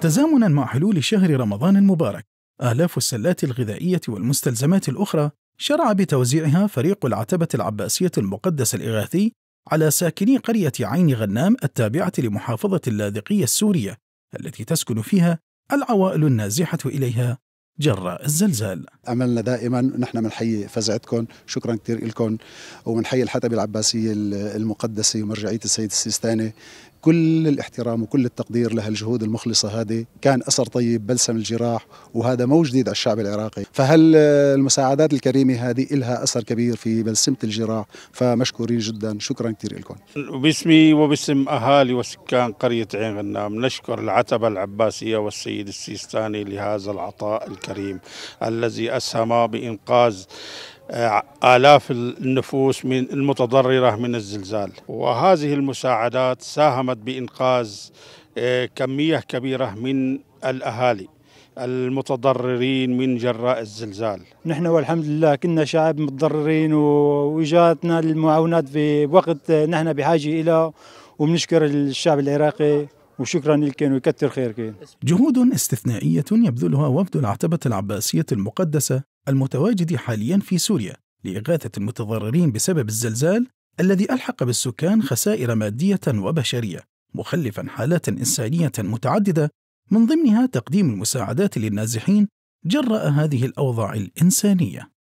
تزامنا مع حلول شهر رمضان المبارك آلاف السلات الغذائية والمستلزمات الأخرى شرع بتوزيعها فريق العتبة العباسية المقدس الإغاثي على ساكني قرية عين غنام التابعة لمحافظة اللاذقية السورية التي تسكن فيها العوائل النازحة إليها جراء الزلزال عملنا دائما نحن بنحيي فزعتكم شكرا كثير لكم وبنحيي الحتبة العباسية المقدسة ومرجعية السيد السيستاني كل الاحترام وكل التقدير لهالجهود المخلصة هذه كان أثر طيب بلسم الجراح وهذا مو جديد على الشعب العراقي فهل المساعدات الكريمة هذه إلها أثر كبير في بلسمة الجراح فمشكورين جدا شكرا كثير لكم باسمي وباسم أهالي وسكان قرية عين غنام نشكر العتبة العباسية والسيد السيستاني لهذا العطاء الكريم الذي أسهم بإنقاذ آه، آلاف النفوس من المتضررة من الزلزال وهذه المساعدات ساهمت بإنقاذ آه، كمية كبيرة من الأهالي المتضررين من جراء الزلزال نحن والحمد لله كنا شعب متضررين وجاتنا المعاونات في وقت آه، نحن بحاجة إلى وبنشكر الشعب العراقي وشكرا لك ويكثر خيرك جهود استثنائية يبذلها وفد العتبة العباسية المقدسة المتواجد حاليا في سوريا لإغاثة المتضررين بسبب الزلزال الذي ألحق بالسكان خسائر مادية وبشرية مخلفا حالات إنسانية متعددة من ضمنها تقديم المساعدات للنازحين جراء هذه الأوضاع الإنسانية